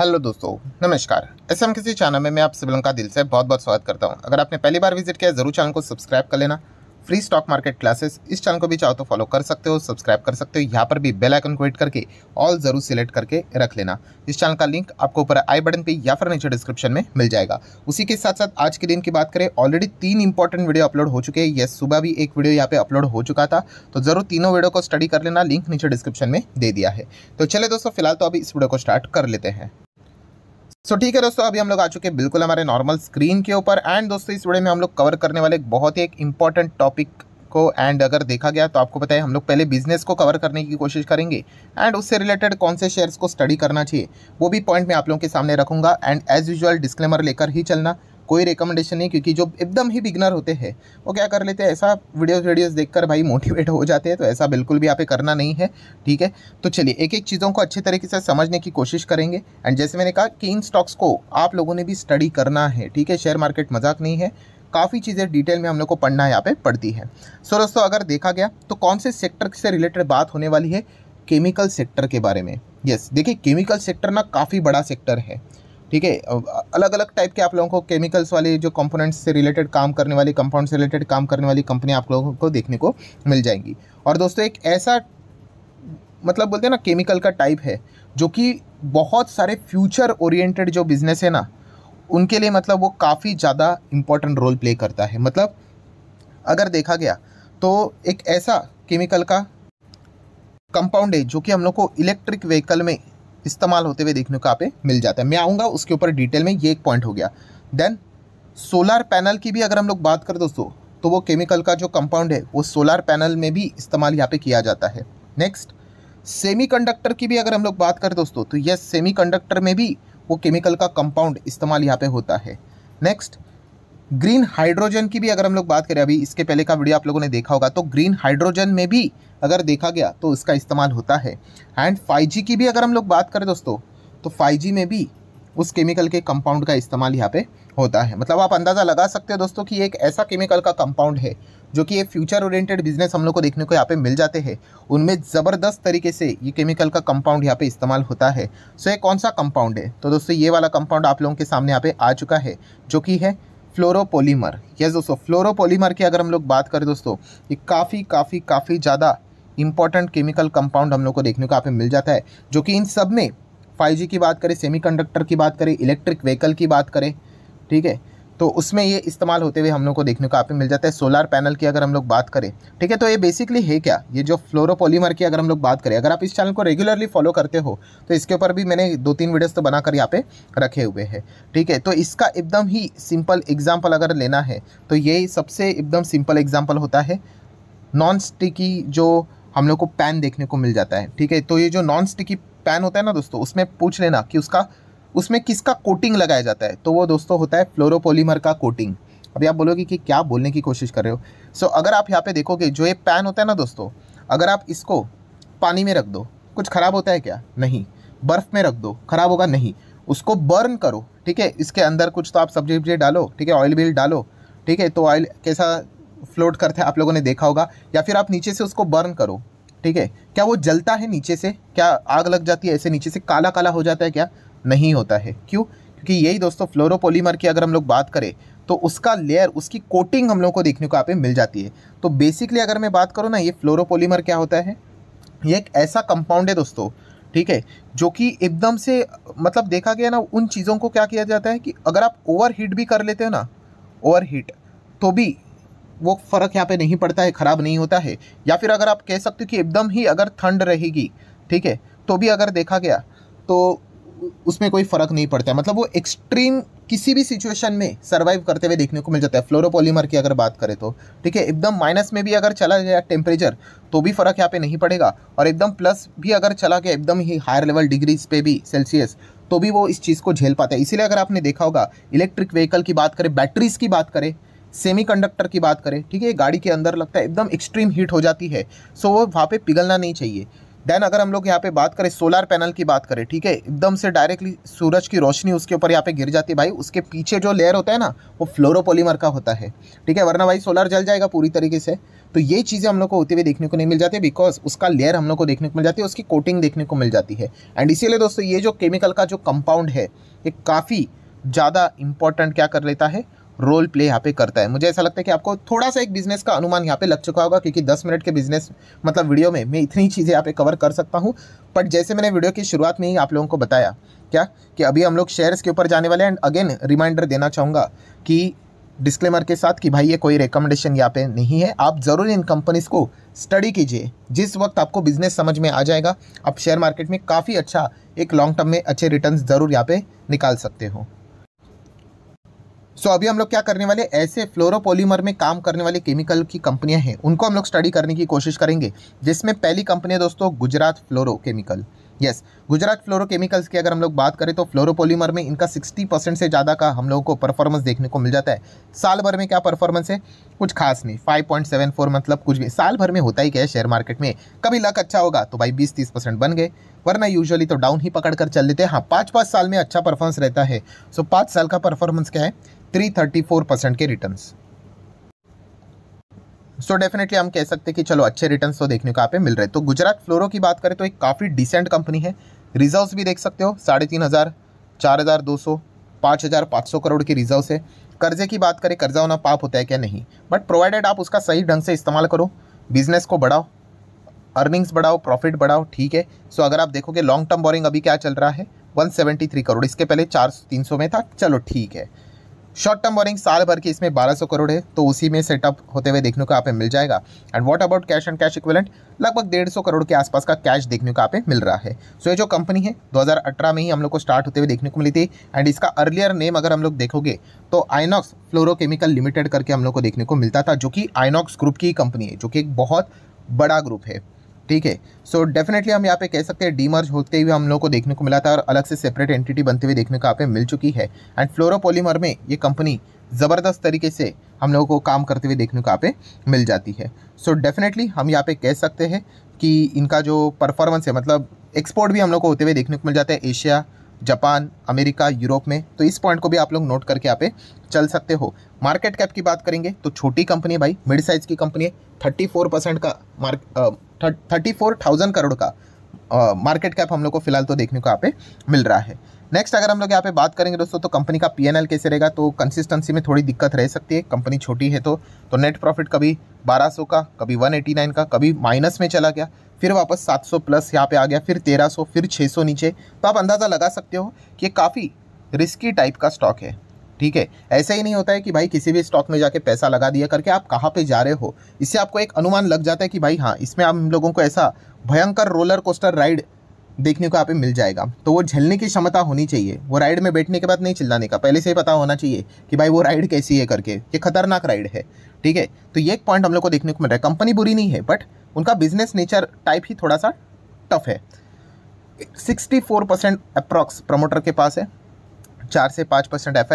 hello दोस्तों नमस्कार S M किसी चैनल में मैं आप सभी का दिल से बहुत बहुत स्वागत करता हूं अगर आपने पहली बार विजिट किया जरूर चैनल को सब्सक्राइब कर लेना फ्री स्टॉक मार्केट क्लासेस इस चैनल को भी चाहो तो फॉलो कर सकते हो सब्सक्राइब कर सकते हो यहाँ पर भी बेल आइकन को हिट करके ऑल जरूर सिलेक्ट करके रख लेना इस चैनल का लिंक आपको ऊपर आई बटन पे या फिर नीचे डिस्क्रिप्शन में मिल जाएगा उसी के साथ साथ आज के दिन की बात करें ऑलरेडी तीन इंपॉर्टेंट वीडियो अपलोड हो चुके हैं ये सुबह भी एक वीडियो यहाँ पे अपलोड हो चुका था तो जरूर तीनों वीडियो को स्टडी कर लेना लिंक नीचे डिस्क्रिप्शन में दे दिया है तो चले दोस्तों फिलहाल तो अभी इस वीडियो को स्टार्ट कर लेते हैं सो ठीक है दोस्तों अभी हम लोग आ चुके हैं बिल्कुल हमारे नॉर्मल स्क्रीन के ऊपर एंड दोस्तों इस वीडियो में हम लोग कवर करने वाले एक बहुत ही एक इंपॉर्टेंट टॉपिक को एंड अगर देखा गया तो आपको पता है हम लोग पहले बिजनेस को कवर करने की कोशिश करेंगे एंड उससे रिलेटेड कौन से शेयर्स को स्टडी करना चाहिए वो भी पॉइंट मैं आप लोगों के सामने रखूंगा एंड एज यूजल डिस्क्लेमर लेकर ही चलना कोई रिकमेंडेशन नहीं क्योंकि जो एकदम ही बिगनर होते हैं वो क्या कर लेते हैं ऐसा वीडियोस वीडियोस देखकर भाई मोटिवेट हो जाते हैं तो ऐसा बिल्कुल भी यहाँ पे करना नहीं है ठीक है तो चलिए एक एक चीज़ों को अच्छे तरीके से समझने की कोशिश करेंगे एंड जैसे मैंने कहा कि इन स्टॉक्स को आप लोगों ने भी स्टडी करना है ठीक है शेयर मार्केट मजाक नहीं है काफ़ी चीज़ें डिटेल में हम लोग को पढ़ना यहाँ पर पड़ती है सो दोस्तों अगर देखा गया तो कौन से सेक्टर से रिलेटेड बात होने वाली है केमिकल सेक्टर के बारे में यस देखिए केमिकल सेक्टर ना काफ़ी बड़ा सेक्टर है ठीक है अलग अलग टाइप के आप लोगों को केमिकल्स वाले जो कंपोनेंट्स से रिलेटेड काम करने वाली कंपाउंड से रिलेटेड काम करने वाली कंपनी आप लोगों को देखने को मिल जाएंगी और दोस्तों एक ऐसा मतलब बोलते हैं ना केमिकल का टाइप है जो कि बहुत सारे फ्यूचर ओरिएंटेड जो बिज़नेस है ना उनके लिए मतलब वो काफ़ी ज़्यादा इम्पोर्टेंट रोल प्ले करता है मतलब अगर देखा गया तो एक ऐसा केमिकल का कंपाउंड है जो कि हम लोग को इलेक्ट्रिक व्हीकल में इस्तेमाल होते हुए देखने को आप मिल जाता है मैं आऊँगा उसके ऊपर डिटेल में ये एक पॉइंट हो गया देन सोलार पैनल की भी अगर हम लोग बात करें दोस्तों तो वो केमिकल का जो कंपाउंड है वो सोलार पैनल में भी इस्तेमाल यहाँ पे किया जाता है नेक्स्ट सेमीकंडक्टर की भी अगर हम लोग बात करें दोस्तों तो यस सेमीकंडक्टर में भी वो केमिकल का कंपाउंड इस्तेमाल यहाँ पे होता है नेक्स्ट ग्रीन हाइड्रोजन की भी अगर हम लोग बात करें अभी इसके पहले का वीडियो आप लोगों ने देखा होगा तो ग्रीन हाइड्रोजन में भी अगर देखा गया तो इसका इस्तेमाल होता है एंड फाइव की भी अगर हम लोग बात करें दोस्तों तो फाइव में भी उस केमिकल के कंपाउंड का इस्तेमाल यहाँ पे होता है मतलब आप अंदाज़ा लगा सकते हो दोस्तों कि एक ऐसा केमिकल का कंपाउंड है जो कि एक फ्यूचर ओरिएंटेड बिजनेस हम लोग को देखने को यहाँ पे मिल जाते हैं उनमें ज़बरदस्त तरीके से ये केमिकल का कंपाउंड यहाँ पे इस्तेमाल होता है सो ये कौन सा कंपाउंड है तो दोस्तों ये वाला कंपाउंड आप लोगों के सामने यहाँ पे आ चुका है जो कि है फ्लोरोपोलीमर यस दोस्तों फ्लोरोपोलीमर की अगर हम लोग बात करें दोस्तों ये काफ़ी काफ़ी काफ़ी ज़्यादा इंपॉर्टेंट केमिकल कंपाउंड हम लोग को देखने को यहाँ पे मिल जाता है जो कि इन सब में 5G की बात करें सेमीकंडक्टर की बात करें इलेक्ट्रिक व्हीकल की बात करें ठीक है तो उसमें ये इस्तेमाल होते हुए हम लोग को देखने को काफ़ी मिल जाता है सोलर पैनल की अगर हम लोग बात करें ठीक है तो ये बेसिकली है क्या ये जो फ्लोरोपोलीमर की अगर हम लोग बात करें अगर आप इस चैनल को रेगुलरली फॉलो करते हो तो इसके ऊपर भी मैंने दो तीन वीडियोज़ तो बनाकर यहाँ पे रखे हुए हैं ठीक है तो इसका एकदम ही सिंपल एग्जाम्पल अगर लेना है तो ये सबसे एकदम सिंपल एग्जाम्पल होता है नॉन स्टिकी जो हम लोग को पैन देखने को मिल जाता है ठीक है तो ये जो नॉन स्टिकी पैन होता है ना दोस्तों उसमें पूछ लेना कि उसका उसमें किसका कोटिंग लगाया जाता है तो वो दोस्तों होता है फ्लोरोपोलीमर का कोटिंग अभी आप बोलोगे कि क्या बोलने की कोशिश कर रहे हो सो so, अगर आप यहाँ पे देखोगे जो ये पैन होता है ना दोस्तों अगर आप इसको पानी में रख दो कुछ ख़राब होता है क्या नहीं बर्फ़ में रख दो ख़राब होगा नहीं उसको बर्न करो ठीक है इसके अंदर कुछ तो आप सब्जी वब्जी डालो ठीक है ऑयल बिल डालो ठीक है तो ऑयल कैसा फ्लोट करता है आप लोगों ने देखा होगा या फिर आप नीचे से उसको बर्न करो ठीक है क्या वो जलता है नीचे से क्या आग लग जाती है ऐसे नीचे से काला काला हो जाता है क्या नहीं होता है क्यों क्योंकि यही दोस्तों फ्लोरोपोलीमर की अगर हम लोग बात करें तो उसका लेयर उसकी कोटिंग हम लोग को देखने को यहाँ पे मिल जाती है तो बेसिकली अगर मैं बात करूँ ना ये फ्लोरोपोलीमर क्या होता है ये एक ऐसा कंपाउंड है दोस्तों ठीक है जो कि एकदम से मतलब देखा गया ना उन चीज़ों को क्या किया जाता है कि अगर आप ओवर हीट भी कर लेते हो ना ओवर हीट तो भी वो फ़र्क यहाँ पे नहीं पड़ता है ख़राब नहीं होता है या फिर अगर आप कह सकते हो कि एकदम ही अगर ठंड रहेगी ठीक है तो भी अगर देखा गया तो उसमें कोई फ़र्क नहीं पड़ता है मतलब वो एक्सट्रीम किसी भी सिचुएशन में सर्वाइव करते हुए देखने को मिल जाता है फ्लोरोपोलीमर की अगर बात करें तो ठीक है एकदम माइनस में भी अगर चला गया टेम्परेचर तो भी फ़र्क यहाँ पे नहीं पड़ेगा और एकदम प्लस भी अगर चला गया एकदम ही हायर लेवल डिग्रीज पे भी सेल्सियस तो भी वो इस चीज़ को झेल पाता है इसीलिए अगर आपने देखा होगा इलेक्ट्रिक व्हीकल की बात करें बैटरीज़ की बात करें सेमी की बात करें ठीक है गाड़ी के अंदर लगता है एकदम एक्सट्रीम हीट हो जाती है सो वो वहाँ पर पिघलना नहीं चाहिए देन अगर हम लोग यहाँ पे बात करें सोलर पैनल की बात करें ठीक है एकदम से डायरेक्टली सूरज की रोशनी उसके ऊपर यहाँ पे गिर जाती है भाई उसके पीछे जो लेयर होता है ना वो फ्लोरोपोलीमर का होता है ठीक है वरना भाई सोलर जल जाएगा पूरी तरीके से तो ये चीज़ें हम लोग को होती हुई देखने को नहीं मिल जाती बिकॉज उसका लेयर हम लोग को देखने को मिल जाती है उसकी कोटिंग देखने को मिल जाती है एंड इसीलिए दोस्तों ये जो केमिकल का जो कंपाउंड है ये काफ़ी ज़्यादा इंपॉर्टेंट क्या कर लेता है रोल प्ले यहाँ पे करता है मुझे ऐसा लगता है कि आपको थोड़ा सा एक बिजनेस का अनुमान यहाँ पे लग चुका होगा क्योंकि दस मिनट के बिजनेस मतलब वीडियो में मैं इतनी चीज़ें यहाँ पे कवर कर सकता हूँ बट जैसे मैंने वीडियो की शुरुआत में ही आप लोगों को बताया क्या कि अभी हम लोग शेयर्स के ऊपर जाने वाले एंड अगेन रिमाइंडर देना चाहूँगा कि डिस्क्लेमर के साथ कि भाई ये कोई रिकमेंडेशन यहाँ पे नहीं है आप ज़रूर इन कंपनीज़ को स्टडी कीजिए जिस वक्त आपको बिजनेस समझ में आ जाएगा आप शेयर मार्केट में काफ़ी अच्छा एक लॉन्ग टर्म में अच्छे रिटर्न ज़रूर यहाँ पे निकाल सकते हो सो so, अभी हम लोग क्या करने वाले ऐसे फ्लोरोपोलीमर में काम करने वाले केमिकल की कंपनियां हैं उनको हम लोग स्टडी करने की कोशिश करेंगे जिसमें पहली कंपनी है दोस्तों Gujarat fluoro chemical yes yes, Gujarat fluorochemicals की अगर हम लोग बात करें तो फ्लोरोपोलीमर में इनका 60 परसेंट से ज़्यादा का हम लोगों को परफॉर्मेंस देखने को मिल जाता है साल भर में क्या परफॉर्मेंस है कुछ खास नहीं 5.74 मतलब कुछ भी साल भर में होता ही क्या है शेयर मार्केट में कभी लक अच्छा होगा तो भाई 20-30 परसेंट बन गए वरना यूजुअली तो डाउन ही पकड़ कर चल लेते हैं हाँ पाँच पाँच साल में अच्छा परफॉर्मेंस रहता है सो पाँच साल का परफॉर्मेंस क्या है 334 परसेंट के रिटर्न्स सो so डेफिनेटली हम कह सकते हैं कि चलो अच्छे रिटर्न्स तो देखने को आप मिल रहे हैं तो गुजरात फ्लोरो की बात करें तो एक काफ़ी डिसेंट कंपनी है रिजर्व्स भी देख सकते हो साढ़े तीन हज़ार चार हज़ार दो सौ पाँच हज़ार पाँच सौ करोड़ के रिजर्व्स है कर्जे की बात करें कर्जा होना पाप होता है क्या नहीं बट प्रोवाइडेड आप उसका सही ढंग से इस्तेमाल करो बिजनेस को बढ़ाओ अर्निंग्स बढ़ाओ प्रॉफिट बढ़ाओ ठीक है सो अगर आप देखोगे लॉन्ग टर्म बोरिंग अभी क्या चल रहा है थ्री करोड़ इसके पहले चार सौ तीन सौ में था चलो ठीक है शॉर्ट टर्म बोरिंग साल भर की इसमें 1200 करोड़ है तो उसी में सेटअप होते हुए देखने को आप मिल जाएगा and what about cash and cash equivalent लगभग डेढ़ सौ करोड़ के आसपास का कैश देखने को आप मिल रहा है सो so ये जो कंपनी है 2018 में ही हम लोग को स्टार्ट होते हुए देखने को मिली थी एंड इसका अर्लियर नेम अगर हम लोग देखोगे तो आइनॉक्स फ्लोरोकेमिकल लिमिटेड करके हम लोग को देखने को मिलता था जो कि आइनॉक्स ग्रुप की कंपनी है जो कि एक बहुत बड़ा ग्रुप है ठीक है सो डेफिनेटली हम यहाँ पे कह सकते हैं डीमर्ज होते हुए हम लोग को देखने को मिला था और अलग से सेपरेट एंटिटी बनते हुए देखने को यहाँ पे मिल चुकी है एंड फ्लोरोपोलीमर में ये कंपनी ज़बरदस्त तरीके से हम लोगों को काम करते हुए देखने को यहाँ पे मिल जाती है सो so डेफिनेटली हम यहाँ पे कह सकते हैं कि इनका जो परफॉर्मेंस है मतलब एक्सपोर्ट भी हम लोग को होते हुए देखने को मिल जाता है एशिया जापान अमेरिका यूरोप में तो इस पॉइंट को भी आप लोग नोट करके यहाँ पे चल सकते हो मार्केट कैप की बात करेंगे तो छोटी कंपनी है भाई मिड साइज़ की कंपनी है थर्टी फोर परसेंट का mark thirty four thousand crore का मार्केट कैप हम लोग को फिलहाल तो देखने को यहाँ पे मिल रहा है नेक्स्ट अगर हम लोग यहाँ पे बात करेंगे दोस्तों तो कंपनी का पीएनएल कैसे रहेगा तो कंसिस्टेंसी में थोड़ी दिक्कत रह सकती है कंपनी छोटी है तो तो नेट प्रॉफिट कभी 1200 का कभी 189 का कभी माइनस में चला गया फिर वापस 700 प्लस यहाँ पे आ गया फिर 1300 फिर 600 नीचे तो आप अंदाज़ा लगा सकते हो कि काफ़ी रिस्की टाइप का स्टॉक है ठीक है ऐसा ही नहीं होता है कि भाई किसी भी स्टॉक में जाके पैसा लगा दिया करके आप कहाँ पे जा रहे हो इससे आपको एक अनुमान लग जाता है कि भाई हाँ इसमें हम लोगों को ऐसा भयंकर रोलर कोस्टर राइड देखने को यहाँ पे मिल जाएगा तो वो झेलने की क्षमता होनी चाहिए वो राइड में बैठने के बाद नहीं चिल्लाने का पहले से ही पता होना चाहिए कि भाई वो राइड कैसी है करके ये खतरनाक राइड है ठीक है तो ये एक पॉइंट हम लोग को देखने को मिल रहा है कंपनी बुरी नहीं है बट उनका बिजनेस नेचर टाइप ही थोड़ा सा टफ है 64 परसेंट अप्रॉक्स प्रमोटर के पास है चार से पाँच परसेंट एफ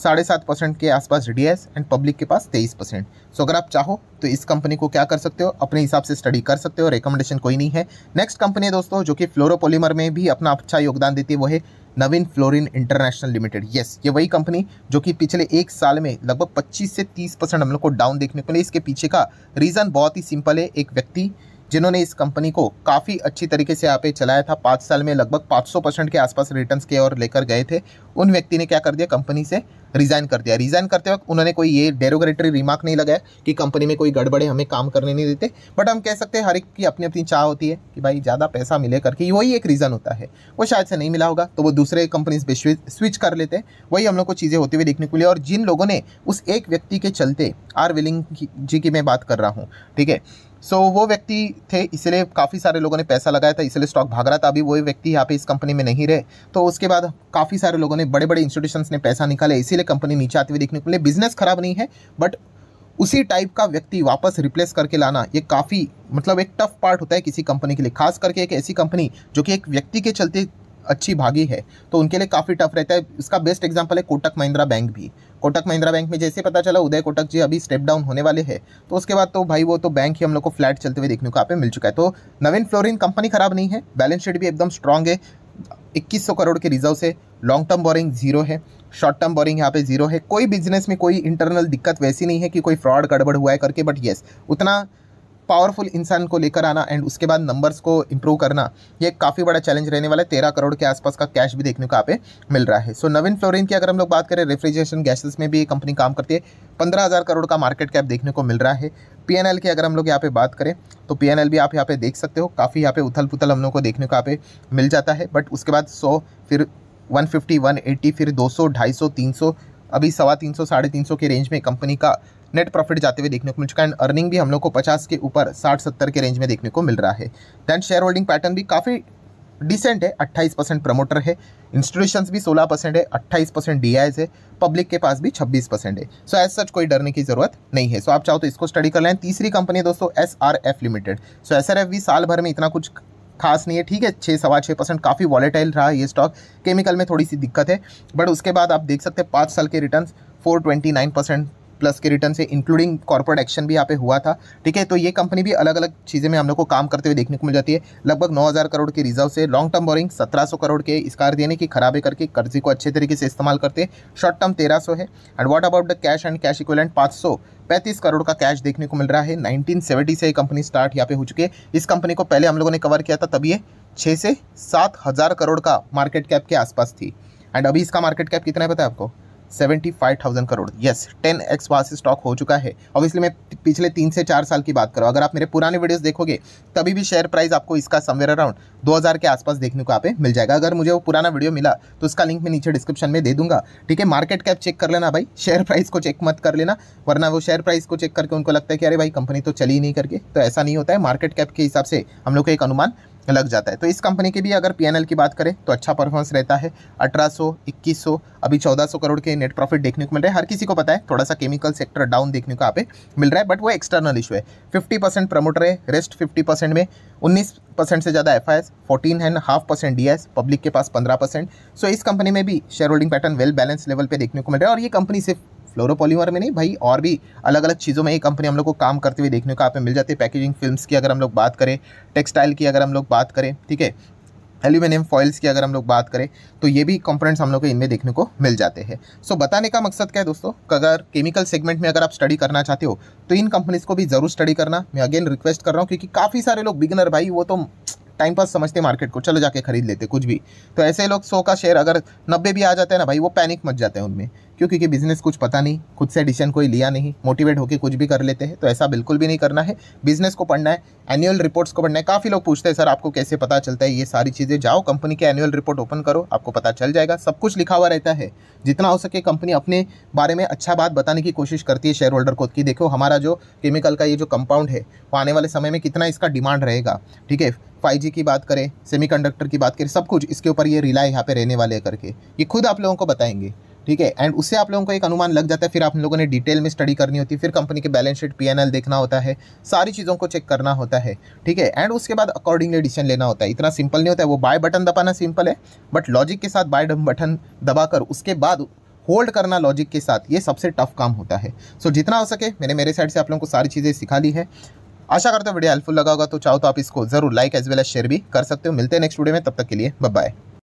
साढ़े सात परसेंट के आसपास डी एंड पब्लिक के पास तेईस परसेंट सो अगर आप चाहो तो इस कंपनी को क्या कर सकते हो अपने हिसाब से स्टडी कर सकते हो रिकमेंडेशन कोई नहीं है नेक्स्ट कंपनी है दोस्तों जो कि फ्लोरोपोलीमर में भी अपना अच्छा योगदान देती है वो है Navin fluorine international limited yes ये वही कंपनी जो कि पिछले एक साल में लगभग पच्चीस से तीस परसेंट हम लोग को डाउन देखने को मिले इसके पीछे का रीज़न बहुत ही सिंपल है एक व्यक्ति जिन्होंने इस कंपनी को काफ़ी अच्छी तरीके से यहाँ पे चलाया था पाँच साल में लगभग 500 परसेंट के आसपास रिटर्न के और लेकर गए थे उन व्यक्ति ने क्या कर दिया कंपनी से रिज़ाइन कर दिया रिज़ाइन करते वक्त उन्होंने कोई ये डेरोगेटरी रिमार्क नहीं लगाया कि कंपनी में कोई गड़बड़े हमें काम करने नहीं देते बट हम कह सकते हैं हर एक की अपनी अपनी चाह होती है कि भाई ज़्यादा पैसा मिले करके वही एक रीज़न होता है वो शायद से नहीं मिला होगा तो वो दूसरे कंपनीज पर स्विच कर लेते हैं वही हम लोग को चीज़ें होती हुई देखने को लिए और जिन लोगों ने उस एक व्यक्ति के चलते आर विलिंग जी की मैं बात कर रहा हूँ ठीक है सो so, वो व्यक्ति थे इसलिए काफ़ी सारे लोगों ने पैसा लगाया था इसलिए स्टॉक भाग रहा था अभी वो व्यक्ति यहाँ पे इस कंपनी में नहीं रहे तो उसके बाद काफ़ी सारे लोगों ने बड़े बड़े इंस्टीट्यूशंस ने पैसा निकाले इसीलिए कंपनी नीचे आती हुई देखने को मिले बिजनेस खराब नहीं है बट उसी टाइप का व्यक्ति वापस रिप्लेस करके लाना ये काफ़ी मतलब एक टफ पार्ट होता है किसी कंपनी के लिए खास करके एक ऐसी कंपनी जो कि एक व्यक्ति के चलते अच्छी भागी है तो उनके लिए काफ़ी टफ रहता है इसका बेस्ट एग्जाम्पल है कोटक महिंद्रा बैंक भी कोटक महिंद्रा बैंक में जैसे पता चला उदय कोटक जी अभी स्टेप डाउन होने वाले हैं तो उसके बाद तो भाई वो तो बैंक ही हम लोग को फ्लैट चलते हुए देखने को आप मिल चुका है तो नवीन फ्लोरिन कंपनी खराब नहीं है बैलेंस शीट भी एकदम स्ट्रांग है इक्कीस सौ करोड़ के रिजर्व से लॉन्ग टर्म बोरिंग जीरो है शॉर्ट टर्म बोरिंग यहाँ पे जीरो है कोई बिजनेस में कोई इंटरनल दिक्कत वैसी नहीं है कि कोई फ्रॉड गड़बड़ हुआ है करके बट येस उतना पावरफुल इंसान को लेकर आना एंड उसके बाद नंबर्स को इंप्रूव करना ये काफ़ी बड़ा चैलेंज रहने वाला है तेरह करोड़ के आसपास का कैश भी देखने को यहाँ मिल रहा है सो so, नवीन फ्लोरिन की अगर हम लोग बात करें रेफ्रिजरेशन गैसेस में भी ये कंपनी काम करती है पंद्रह हज़ार करोड़ का मार्केट कैप देखने को मिल रहा है पी एन एल की अगर हम लोग यहाँ पे बात करें तो पी एन एल भी आप यहाँ पे देख सकते हो काफ़ी यहाँ पे उथल पुथल हम लोग को देखने को यहाँ पे मिल जाता है बट उसके बाद सौ फिर वन 180, फिर सौ तीन सौ अभी सवा तीन सौ साढ़े तीन सौ के रेंज में कंपनी का नेट प्रॉफिट जाते हुए देखने को मिल चुका है एंड अर्निंग भी हम लोग को पचास के ऊपर साठ सत्तर के रेंज में देखने को मिल रहा है दैन शेयर होल्डिंग पैटर्न भी काफ़ी डिसेंट है 28 परसेंट प्रमोटर है इंस्टीट्यूशंस भी 16 परसेंट है 28 परसेंट डी है पब्लिक के पास भी 26 परसेंट है सो एज सच कोई डरने की जरूरत नहीं है सो so, आप चाहो तो इसको स्टडी कर लें तीसरी कंपनी दोस्तों S R F limited so S R F भी साल भर में इतना कुछ खास नहीं है ठीक है छः सवा छः परसेंट काफ़ी वॉलेटाइल रहा ये स्टॉक केमिकल में थोड़ी सी दिक्कत है बट उसके बाद आप देख सकते हैं पाँच साल के return four twenty nine percent plus के रिटर्न से इंक्लूडिंग कॉर्पोरेट एक्शन भी यहाँ पे हुआ था ठीक है तो ये कंपनी भी अलग अलग चीज़ें में हम लोग को काम करते हुए देखने को मिल जाती है लगभग नौ करोड़ के रिजर्व से लॉन्ग टर्म बोरिंग सत्रह करोड़ के इस कार्य यानी कि खराबे करके कर्जे को अच्छे तरीके से इस्तेमाल करते शॉर्ट टर्म तेरह है and what about the cash and cash equivalent पाँच पैंतीस करोड़ का कैश देखने को मिल रहा है सेवेंटी से ये कंपनी स्टार्ट यहाँ पे हो चुकी है इस कंपनी को पहले हम लोगों ने कवर किया था तब ये छः से सात हज़ार करोड़ का मार्केट कैप के आसपास थी एंड अभी इसका मार्केट कैप कितना है पता है आपको seventy five thousand crore yes ten x वहाँ से स्टॉक हो चुका है ऑब्वियसली मैं पिछले तीन से चार साल की बात करूँ अगर आप मेरे पुराने वीडियोस देखोगे तभी भी शेयर प्राइस आपको इसका समवेयर अराउंड 2000 के आसपास देखने को आप मिल जाएगा अगर मुझे वो पुराना वीडियो मिला तो उसका लिंक मैं नीचे डिस्क्रिप्शन में दे दूंगा ठीक है मार्केट कैप चेक कर लेना भाई शेयर प्राइस को चेक मत कर लेना वरना वो शेयर प्राइस को चेक करके उनको लगता है कि अरे भाई कंपनी तो चली नहीं करके तो ऐसा नहीं होता है मार्केट कैप के हिसाब से हम लोग को एक अनुमान लग जाता है तो इस कंपनी के भी अगर पी की बात करें तो अच्छा परफॉर्मेंस रहता है अठारह सौ अभी 1400 करोड़ के नेट प्रॉफिट देखने को मिल रहा है हर किसी को पता है थोड़ा सा केमिकल सेक्टर डाउन देखने को आप पे मिल रहा है बट वो एक्सटर्नल इशू है 50 परसेंट प्रमोटर है रेस्ट 50 परसेंट में 19 परसेंट से ज़्यादा F I S fourteen and half percent D S public के पास पंद्रह परसेंट सो इस कंपनी में भी share holding pattern well balance level पर देखने को मिल रहा है और ये कंपनी सिर्फ फ्लोरोपोलीमर में नहीं भाई और भी अलग अलग चीज़ों में ये कंपनी हम लोग को काम करते हुए देखने को आप मिल जाती है पैकेजिंग फिल्म्स की अगर हम लोग बात करें टेक्सटाइल की अगर हम लोग बात करें ठीक है एल्यूमिनियम फॉइल्स की अगर हम लोग बात करें तो ये भी कंपोनेंट्स हम लोग को इनमें देखने को मिल जाते हैं सो so, बताने का मकसद क्या है दोस्तों अगर केमिकल सेगमेंट में अगर आप स्टडी करना चाहते हो तो इन कंपनीज़ को भी ज़रूर स्टडी करना मैं अगेन रिक्वेस्ट कर रहा हूँ क्योंकि काफ़ी सारे लोग बिगनर भाई वो तो टाइम पास समझते मार्केट को चलो जाके खरीद लेते कुछ भी तो ऐसे लोग सौ का शेयर अगर नब्बे भी आ जाते हैं ना भाई वो पैनिक मच जाते हैं उनमें क्यों क्योंकि बिजनेस कुछ पता नहीं खुद से डिसीजन कोई लिया नहीं मोटिवेट होकर कुछ भी कर लेते हैं तो ऐसा बिल्कुल भी नहीं करना है बिजनेस को पढ़ना है एनुअल रिपोर्ट्स को पढ़ना है काफ़ी लोग पूछते हैं सर आपको कैसे पता चलता है ये सारी चीज़ें जाओ कंपनी के एनुअल रिपोर्ट ओपन करो आपको पता चल जाएगा सब कुछ लिखा हुआ रहता है जितना हो सके कंपनी अपने बारे में अच्छा बात बताने की कोशिश करती है शेयर होल्डर को कि देखो हमारा जो केमिकल का ये जो कंपाउंड है वो आने वाले समय में कितना इसका डिमांड रहेगा ठीक है फाइव की बात करें सेमीकंडक्टर की बात करें सब कुछ इसके ऊपर ये रिलाय यहाँ पे रहने वाले करके ये खुद आप लोगों को बताएंगे ठीक है एंड उससे आप लोगों को एक अनुमान लग जाता है फिर आप लोगों ने डिटेल में स्टडी करनी होती है फिर कंपनी के बैलेंस शीट पी देखना होता है सारी चीज़ों को चेक करना होता है ठीक है एंड उसके बाद अकॉर्डिंगली डिसीजन लेना होता है इतना सिंपल नहीं होता है वो बाय बटन दबाना सिंपल है बट लॉजिक के साथ बाय बटन दबाकर उसके बाद होल्ड करना लॉजिक के साथ ये सबसे टफ काम होता है सो so, जितना हो सके मैंने मेरे साइड से आप लोगों को सारी चीज़ें सिखा ली है आशा करते हो वीडियो हेल्पफुल लगा होगा तो चाहो तो आप इसको जरूर like as well as share भी कर सकते हो मिलते हैं नेक्स्ट वीडियो में तब तक के लिए बाय